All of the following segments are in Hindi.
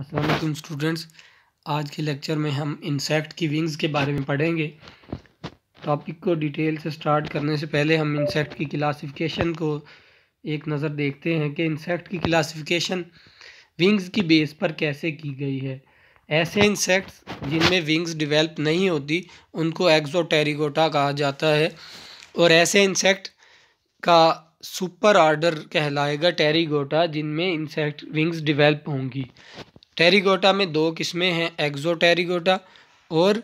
असलम स्टूडेंट्स आज के लेक्चर में हम इंसेक्ट की विंग्स के बारे में पढ़ेंगे टॉपिक को डिटेल से स्टार्ट करने से पहले हम इंसेक्ट की क्लासिफिकेशन को एक नज़र देखते हैं कि इंसेक्ट की क्लासिफिकेशन विंग्स की बेस पर कैसे की गई है ऐसे इंसेक्ट्स जिनमें विंग्स डिवेल्प नहीं होती उनको एक्जोटेरिगोटा कहा जाता है और ऐसे इंसेक्ट का सुपर आर्डर कहलाएगा टेरीगोटा जिनमें इंसेक्ट विंग्स डिवेल्प होंगी टेरिगोटा में दो किस्में हैं एक्जो टेरिगोटा और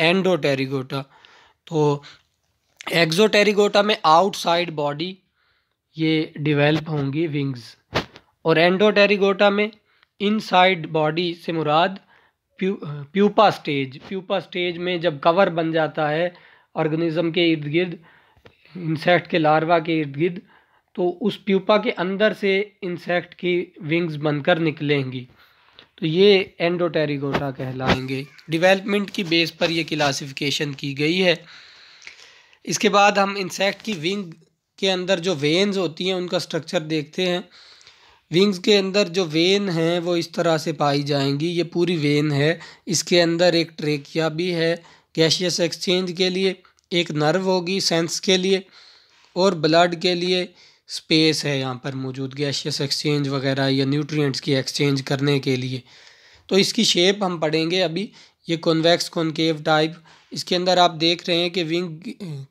एंडो टेरिगोटा तो एक्जो टेरिगोटा में आउटसाइड बॉडी ये डिवेल्प होंगी विंग्स और एंडो टेरिगोटा में इनसाइड बॉडी से मुराद प्यू प्यूपा स्टेज प्यूपा स्टेज में जब कवर बन जाता है ऑर्गेनिज्म के इर्द गिर्द इंसेक्ट के लार्वा के इर्द गिर्द तो उस प्यूपा के अंदर से इंसेक्ट की विंग्स बनकर निकलेंगी तो ये एंडोटेरिगोटा कहलाएंगे डिवेलपमेंट की बेस पर ये क्लासिफिकेशन की गई है इसके बाद हम इंसेक्ट की विंग के अंदर जो वेन्स होती हैं उनका स्ट्रक्चर देखते हैं विंग्स के अंदर जो वेन हैं वो इस तरह से पाई जाएंगी ये पूरी वेन है इसके अंदर एक ट्रेकिया भी है गैशियस एक्सचेंज के लिए एक नर्व होगी सेंस के लिए और ब्लड के लिए स्पेस है यहाँ पर मौजूद गैशियस एक्सचेंज वगैरह या न्यूट्रिएंट्स की एक्सचेंज करने के लिए तो इसकी शेप हम पढ़ेंगे अभी ये कॉन्वेक्स कॉन्केव टाइप इसके अंदर आप देख रहे हैं कि विंग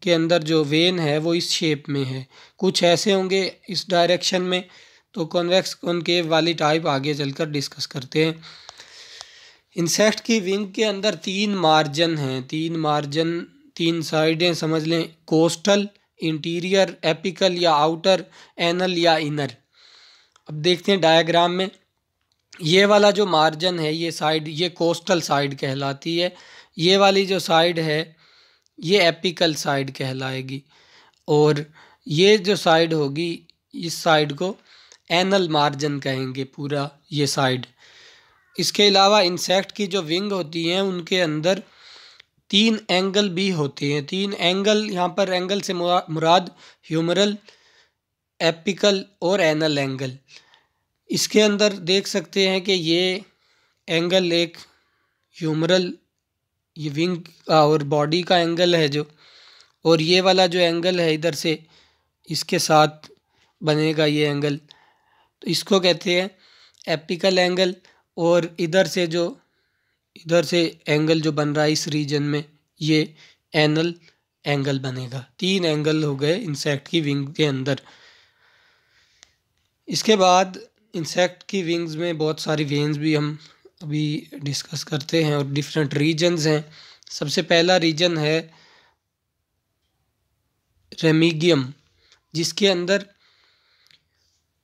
के अंदर जो वेन है वो इस शेप में है कुछ ऐसे होंगे इस डायरेक्शन में तो कॉन्वेक्स कॉन्केव वाली टाइप आगे चलकर डिस्कस करते हैं इंसेक्ट की विंग के अंदर तीन मार्जन हैं तीन मार्जन तीन साइडें समझ लें कोस्टल इंटीरियर एपिकल या आउटर एनल या इनर अब देखते हैं डायग्राम में ये वाला जो मार्जन है ये साइड ये कोस्टल साइड कहलाती है ये वाली जो साइड है ये एपिकल साइड कहलाएगी और ये जो साइड होगी इस साइड को एनल मार्जन कहेंगे पूरा ये साइड इसके अलावा इंसेक्ट की जो विंग होती हैं उनके अंदर तीन एंगल भी होते हैं तीन एंगल यहाँ पर एंगल से मुराद ह्यूमरल एपिकल और एनल एंगल इसके अंदर देख सकते हैं कि ये एंगल एक ह्यूमरल ये विंग और बॉडी का एंगल है जो और ये वाला जो एंगल है इधर से इसके साथ बनेगा ये एंगल तो इसको कहते हैं एपिकल एंगल और इधर से जो इधर से एंगल जो बन रहा है इस रीजन में ये एनल एंगल बनेगा तीन एंगल हो गए इंसेक्ट की विंग के अंदर इसके बाद इंसेक्ट की विंग्स में बहुत सारी वेंस भी हम अभी डिस्कस करते हैं और डिफरेंट रीजन्स हैं सबसे पहला रीजन है रेमिगियम जिसके अंदर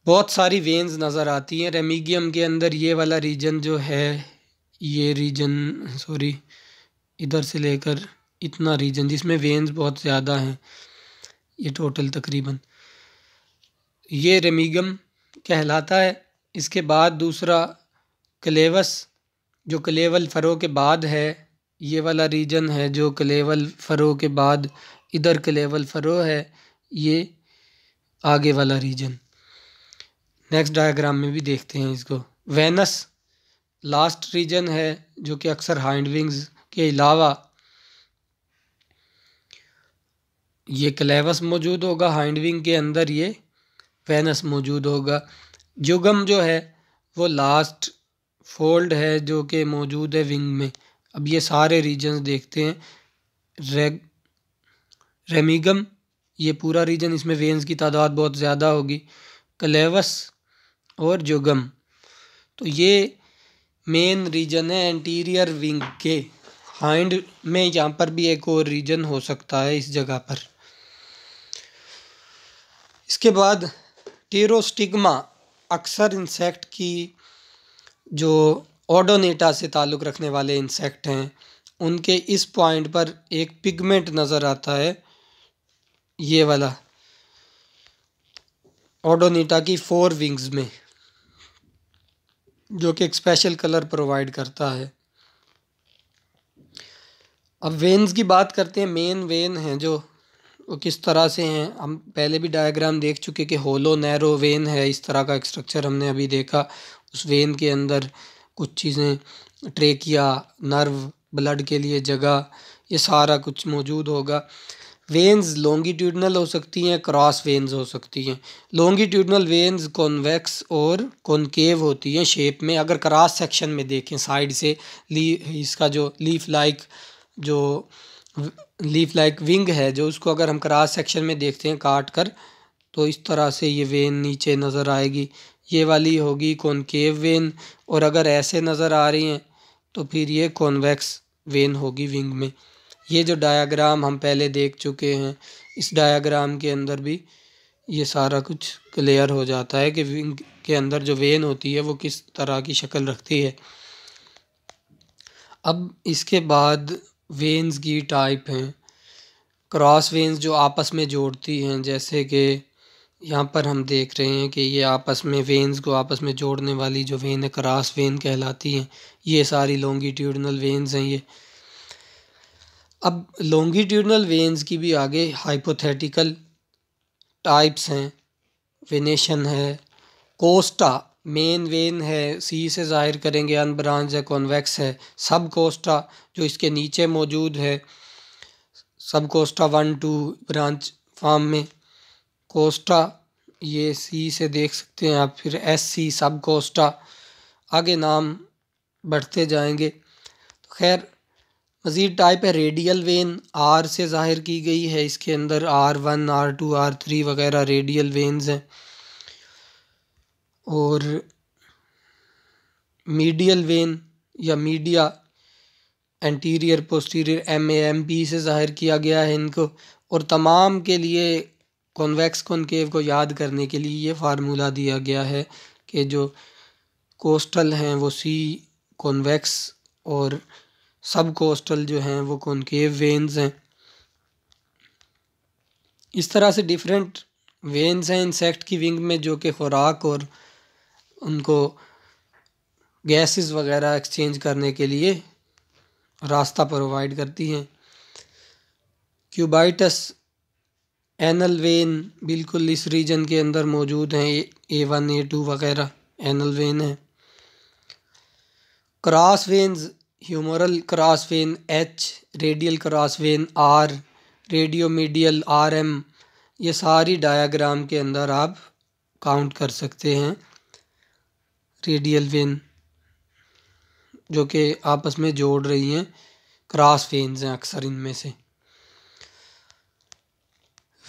बहुत सारी वेंस नज़र आती हैं रेमिगियम के अंदर ये वाला रीजन जो है ये रीजन सॉरी इधर से लेकर इतना रीजन जिसमें वेंस बहुत ज़्यादा हैं ये टोटल तकरीबन ये रेमिगम कहलाता है इसके बाद दूसरा कलेवस जो कलेवल फ़रो के बाद है ये वाला रीजन है जो कलेवल फ़रो के बाद इधर कलेवल फ़रो है ये आगे वाला रीजन नेक्स्ट डायग्राम में भी देखते हैं इसको वेनस लास्ट रीजन है जो कि अक्सर हाइंड विंग्स के अलावा ये क्लेवस मौजूद होगा हाइंड विंग के अंदर ये पेनस मौजूद होगा जुगम जो है वो लास्ट फोल्ड है जो कि मौजूद है विंग में अब ये सारे रीजन देखते हैं रेग रेमिगम ये पूरा रीजन इसमें वेंस की तादाद बहुत ज़्यादा होगी क्लेवस और जुगम तो ये मेन रीजन है एंटीरियर विंग के हाइंड में यहाँ पर भी एक और रीजन हो सकता है इस जगह पर इसके बाद टीरोस्टिग्मा अक्सर इंसेक्ट की जो ओडोनेटा से ताल्लुक़ रखने वाले इंसेक्ट हैं उनके इस पॉइंट पर एक पिगमेंट नज़र आता है ये वाला ओडोनेटा की फोर विंग्स में जो कि एक स्पेशल कलर प्रोवाइड करता है अब वेन्स की बात करते हैं मेन वेन हैं जो वो किस तरह से हैं हम पहले भी डायग्राम देख चुके कि होलो नैरो वेन है इस तरह का एक स्ट्रक्चर हमने अभी देखा उस वेन के अंदर कुछ चीज़ें ट्रेकिया नर्व ब्लड के लिए जगह ये सारा कुछ मौजूद होगा वेन्स लॉन्गिट्यूडनल हो सकती हैं क्रॉस वेन्स हो सकती हैं लॉन्गिट्यूडनल वेन्स कॉन्वेक्स और कॉन्केव होती हैं शेप में अगर क्रॉस सेक्शन में देखें साइड से ली इसका जो लीफ लाइक जो लीफ लाइक विंग है जो उसको अगर हम क्रॉस सेक्शन में देखते हैं काट कर तो इस तरह से ये वेन नीचे नज़र आएगी ये वाली होगी कॉन्केव वेन और अगर ऐसे नज़र आ रही हैं तो फिर ये कॉन्वेक्स वेन होगी विंग में ये जो डायाग्राम हम पहले देख चुके हैं इस डायाग्राम के अंदर भी ये सारा कुछ क्लियर हो जाता है कि विंग के अंदर जो वेन होती है वो किस तरह की शक्ल रखती है अब इसके बाद वेन्स की टाइप हैं क्रॉस वेन्स जो आपस में जोड़ती हैं जैसे कि यहाँ पर हम देख रहे हैं कि ये आपस में वेन्स को आपस में जोड़ने वाली जो वेन है क्रॉस वेन कहलाती हैं ये सारी लॉन्गिट्यूडनल वेन्स हैं ये अब लॉन्गिट्यूडनल वेंस की भी आगे हाइपोथेटिकल टाइप्स हैं वेनेशन है कोस्टा मेन वेन है सी से ज़ाहिर करेंगे अनब्रांच है कॉन्वेक्स है सब कोस्टा जो इसके नीचे मौजूद है subcosta one two branch form में कोस्टा ये सी से देख सकते हैं आप फिर एस सी सब कोस्टा आगे नाम बढ़ते जाएंगे तो खैर मज़ीद टाइप है रेडियल वेन आर से ज़ाहिर की गई है इसके अंदर R one R two R three वगैरह रेडियल वेन्स हैं और मीडियल वेन या media anterior posterior M A M P से ज़ाहिर किया गया है इनको और तमाम के लिए कॉन्वेक्स कॉन्केव को याद करने के लिए ये फार्मूला दिया गया है कि जो कोस्टल हैं वो सी कॉन्वेक्स और सब कोस्टल जो हैं वो कॉन्केव वेन्स हैं इस तरह से डिफरेंट वेन्स हैं इंसेक्ट की विंग में जो कि खुराक और उनको गैसेस वगैरह एक्सचेंज करने के लिए रास्ता प्रोवाइड करती हैं क्यूबाइटस एनल वेन बिल्कुल इस रीजन के अंदर मौजूद हैं ए वन ए टू वगैरह एनल वेन है cross veins humeral cross vein H radial cross vein R radiomedial R M ये सारी डायाग्राम के अंदर आप काउंट कर सकते हैं रेडियल वेन जो कि आपस में जोड़ रही हैं क्रॉस वेन्स हैं अक्सर इनमें से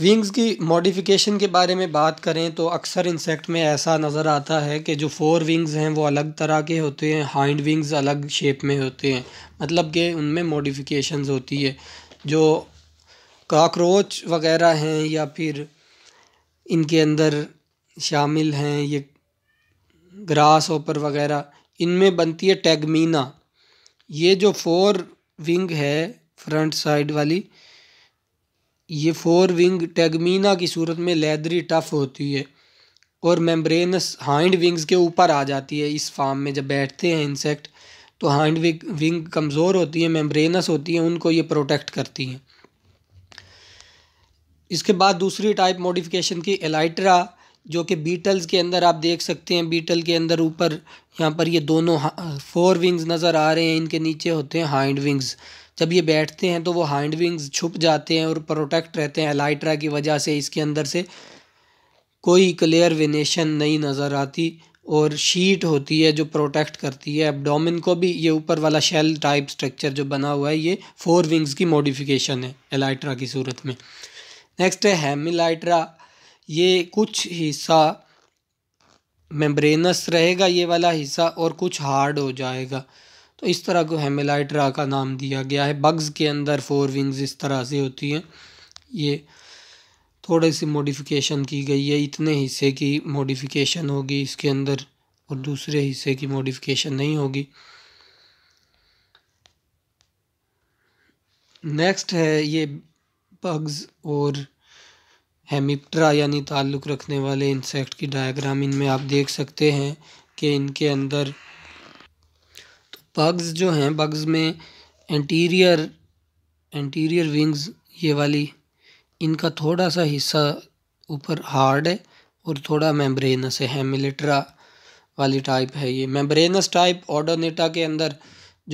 विंग्स की मॉडिफिकेशन के बारे में बात करें तो अक्सर इंसेक्ट में ऐसा नज़र आता है कि जो फोर विंग्स हैं वो अलग तरह के होते हैं हाइंड विंग्स अलग शेप में होते हैं मतलब कि उनमें मॉडिफिकेशंस होती है जो काकरोच वगैरह हैं या फिर इनके अंदर शामिल हैं ये ग्रास ओपर वगैरह इनमें बनती है टैगमीना ये जो फोर विंग है फ्रंट साइड वाली ये फोर विंग टैगमीना की सूरत में लेदरी टफ होती है और मेम्ब्रेनस हाइंड विंग्स के ऊपर आ जाती है इस फार्म में जब बैठते हैं इंसेक्ट तो हाइंड विंग विंग कमज़ोर होती है मेम्ब्रेनस होती है उनको ये प्रोटेक्ट करती हैं इसके बाद दूसरी टाइप मॉडिफिकेशन की एलाइट्रा जो कि बीटल्स के अंदर आप देख सकते हैं बीटल के अंदर ऊपर यहाँ पर ये दोनों फोर विंग्स नज़र आ रहे हैं इनके नीचे होते हैं हाइंड विंग्स जब ये बैठते हैं तो वो हाइंड विंग्स छुप जाते हैं और प्रोटेक्ट रहते हैं एलाइट्रा की वजह से इसके अंदर से कोई क्लियर वेनेशन नहीं नज़र आती और शीट होती है जो प्रोटेक्ट करती है डोमिन को भी ये ऊपर वाला शेल टाइप स्ट्रक्चर जो बना हुआ है ये फोर विंग्स की मॉडिफिकेशन है एलाइट्रा की सूरत में नेक्स्ट है हेमिलाइट्रा ये कुछ हिस्सा मेम्ब्रेनस रहेगा ये वाला हिस्सा और कुछ हार्ड हो जाएगा तो इस तरह को हेमेलाइट्रा का नाम दिया गया है बग्स के अंदर फोर विंग्स इस तरह से होती हैं ये थोड़े सी मॉडिफिकेशन की गई है इतने हिस्से की मॉडिफिकेशन होगी इसके अंदर और दूसरे हिस्से की मॉडिफिकेशन नहीं होगी नेक्स्ट है ये बग्स और हेमिप्ट्रा यानी ताल्लुक़ रखने वाले इंसेक्ट की डायग्राम इनमें आप देख सकते हैं कि इनके अंदर बग्स जो हैं बग्स में एंटीरियर एंटीरियर विंग्स ये वाली इनका थोड़ा सा हिस्सा ऊपर हार्ड है और थोड़ा मेम्ब्रेनस है मिलिट्रा वाली टाइप है ये मेम्ब्रेनस टाइप ऑडोनेटा के अंदर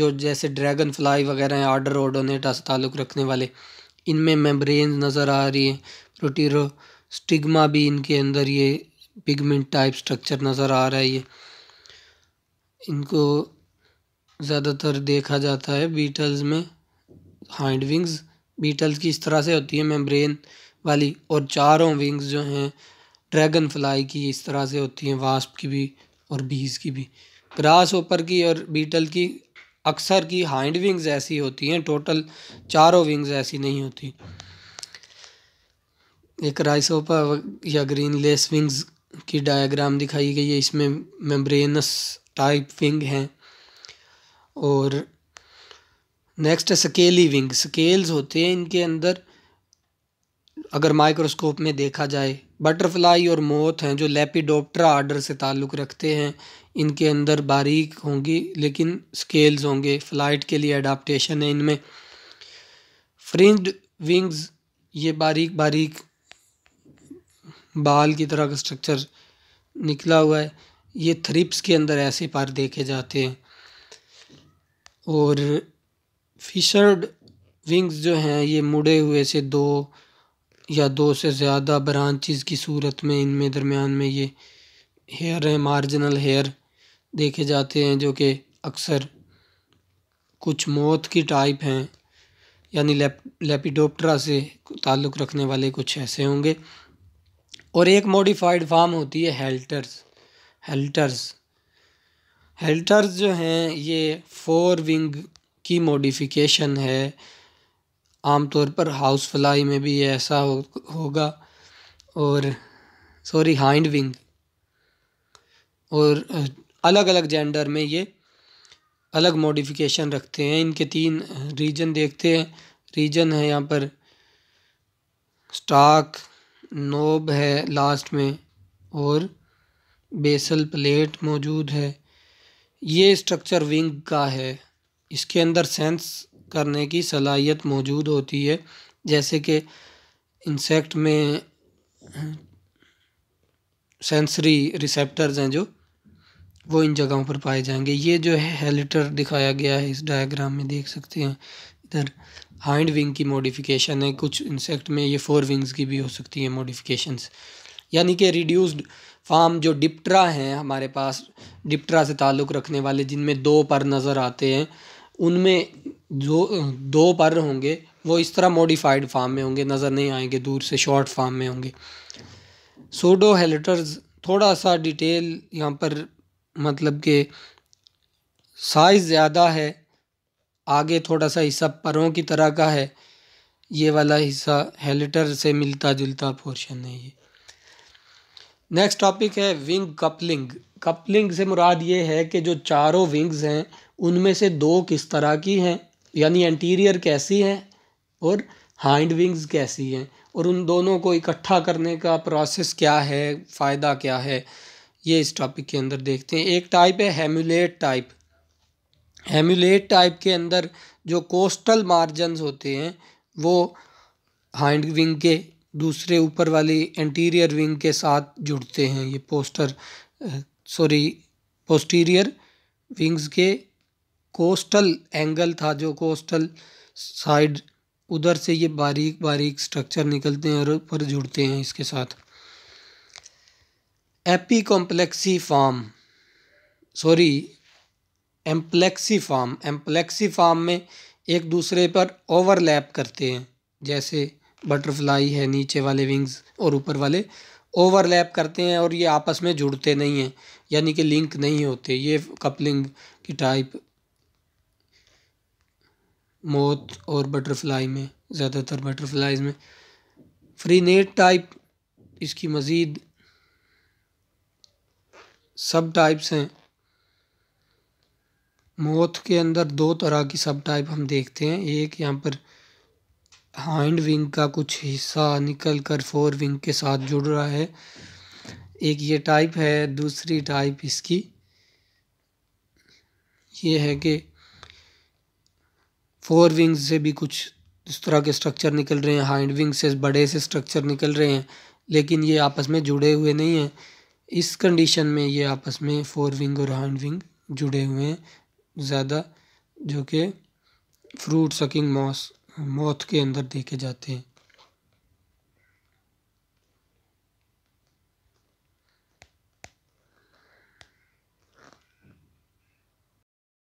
जो जैसे ड्रैगन फ्लाई वगैरह हैं आर्डर ऑडोनेटा से ताल्लुक़ रखने वाले इनमें मेम्ब्रेन नज़र आ रही है प्रोटीरो स्टिग्मा भी इनके अंदर ये पिगमेंट टाइप स्ट्रक्चर नज़र आ रहा है ये इनको ज़्यादातर देखा जाता है बीटल्स में हाइंड विंग्स बीटल्स की इस तरह से होती है मेम्ब्रेन वाली और चारों विंग्स जो हैं ड्रैगन फ्लाई की इस तरह से होती हैं वास्प की भी और बीज की भी ग्रास ओपर की और बीटल की अक्सर की हाइंड विंग्स ऐसी होती हैं टोटल चारों विंग्स ऐसी नहीं होती एक ओपर या ग्रीन लेस विंग्स की डायग्राम दिखाई गई है इसमें मेम्ब्रेनस टाइप विंग हैं और नेक्स्ट है स्केली विंग स्केल्स होते हैं इनके अंदर अगर माइक्रोस्कोप में देखा जाए बटरफ्लाई और मोथ हैं जो लेपिडोप्टरा आर्डर से ताल्लुक़ रखते हैं इनके अंदर बारीक होंगी लेकिन स्केल्स होंगे फ्लाइट के लिए अडाप्टेशन है इनमें फ्रिंज विंग्स ये बारीक बारीक बाल की तरह का स्ट्रक्चर निकला हुआ है ये थ्रिप्स के अंदर ऐसे पार देखे जाते हैं और फिशर्ड विंग्स जो हैं ये मुड़े हुए से दो या दो से ज़्यादा ब्रांचेस की सूरत में इनमें दरमियान में ये हेयर हैं मार्जिनल हेयर देखे जाते हैं जो कि अक्सर कुछ मौत की टाइप हैं यानी लेप लेपिडोप्टरा से ताल्लुक़ रखने वाले कुछ ऐसे होंगे और एक मॉडिफाइड फार्म होती है हेल्टर्स हेल्टर्स हेल्टर्स जो हैं ये फोर विंग की मॉडिफिकेशन है आमतौर पर हाउस फ्लाई में भी ऐसा हो, होगा और सॉरी हाइंड विंग और अलग अलग जेंडर में ये अलग मॉडिफिकेशन रखते हैं इनके तीन रीजन देखते हैं रीजन है यहाँ पर स्टाक नोब है लास्ट में और बेसल प्लेट मौजूद है ये स्ट्रक्चर विंग का है इसके अंदर सेंस करने की सलाहियत मौजूद होती है जैसे कि इंसेक्ट में सेंसरी रिसेप्टर्स हैं जो वो इन जगहों पर पाए जाएंगे ये जो है हेलिटर दिखाया गया है इस डायग्राम में देख सकते हैं इधर हाइंड विंग की मॉडिफिकेशन है कुछ इंसेक्ट में ये फोर विंग्स की भी हो सकती है मॉडिफिकेशंस यानी कि रिड्यूस्ड फार्म जो डिप्ट्रा हैं हमारे पास डिप्ट्रा से ताल्लुक़ रखने वाले जिनमें दो पर नज़र आते हैं उनमें जो दो पर होंगे वो इस तरह मॉडिफाइड फार्म में होंगे नज़र नहीं आएंगे दूर से शॉर्ट फार्म में होंगे सोडो हेलेटर्स थोड़ा सा डिटेल यहाँ पर मतलब के साइज़ ज़्यादा है आगे थोड़ा सा हिस्सा परों की तरह का है ये वाला हिस्सा हेलेटर से मिलता जुलता पोर्शन है ये नेक्स्ट टॉपिक है विंग कपलिंग कपलिंग से मुराद ये है कि जो चारों विंग्स हैं उनमें से दो किस तरह की हैं यानी एंटीरियर कैसी हैं और हाइंड विंग्स कैसी हैं और उन दोनों को इकट्ठा करने का प्रोसेस क्या है फ़ायदा क्या है ये इस टॉपिक के अंदर देखते हैं एक टाइप है हेमुलेट टाइप हेमुलेट टाइप के अंदर जो कोस्टल मार्जन्स होते हैं वो हाइंड विंग के दूसरे ऊपर वाली एंटीरियर विंग के साथ जुड़ते हैं ये पोस्टर सॉरी पोस्टीरियर विंग्स के कोस्टल एंगल था जो कोस्टल साइड उधर से ये बारीक बारीक स्ट्रक्चर निकलते हैं और ऊपर जुड़ते हैं इसके साथ एपी कॉम्प्लेक्सी form sorry amplexiform amplexiform में एक दूसरे पर ओवरलैप करते हैं जैसे बटरफ्लाई है नीचे वाले विंग्स और ऊपर वाले ओवरलैप करते हैं और ये आपस में जुड़ते नहीं हैं यानी कि लिंक नहीं होते ये कपलिंग की टाइप मौत और बटरफ्लाई में ज़्यादातर बटरफ्लाईज में फ्री नेट टाइप इसकी मज़ीद सब टाइप्स हैं मौत के अंदर दो तरह की सब टाइप हम देखते हैं एक यहाँ पर हाइंड विंग का कुछ हिस्सा निकल कर फोर विंग के साथ जुड़ रहा है एक ये टाइप है दूसरी टाइप इसकी ये है कि फोर विंग्स से भी कुछ इस तरह के स्ट्रक्चर निकल रहे हैं हाइंड विंग से बड़े से स्ट्रक्चर निकल रहे हैं लेकिन ये आपस में जुड़े हुए नहीं हैं इस कंडीशन में ये आपस में फोर विंग और हाइंड विंग जुड़े हुए हैं ज़्यादा जो कि फ्रूट सकिंग मॉस मौत के अंदर देखे जाते हैं